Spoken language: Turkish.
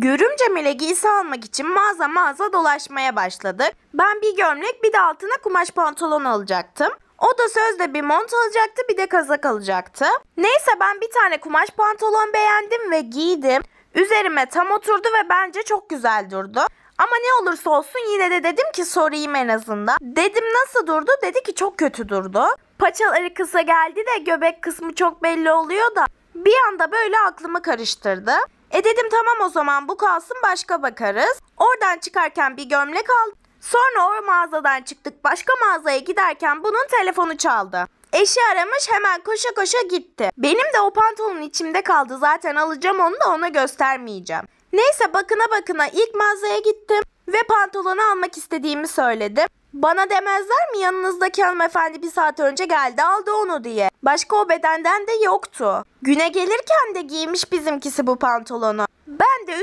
Görümce meleki ise almak için mağaza mağaza dolaşmaya başladık. Ben bir gömlek bir de altına kumaş pantolon alacaktım. O da sözde bir mont alacaktı bir de kazak alacaktı. Neyse ben bir tane kumaş pantolon beğendim ve giydim. Üzerime tam oturdu ve bence çok güzel durdu. Ama ne olursa olsun yine de dedim ki sorayım en azından. Dedim nasıl durdu? Dedi ki çok kötü durdu. Paçaları kısa geldi de göbek kısmı çok belli oluyor da bir anda böyle aklımı karıştırdı. E dedim tamam o zaman bu kalsın başka bakarız. Oradan çıkarken bir gömlek aldım. Sonra o mağazadan çıktık başka mağazaya giderken bunun telefonu çaldı. Eşi aramış hemen koşa koşa gitti. Benim de o pantolon içimde kaldı zaten alacağım onu da ona göstermeyeceğim. Neyse bakına bakına ilk mağazaya gittim ve pantolonu almak istediğimi söyledim. Bana demezler mi yanınızdaki hanımefendi bir saat önce geldi aldı onu diye. Başka o bedenden de yoktu. Güne gelirken de giymiş bizimkisi bu pantolonu. Ben de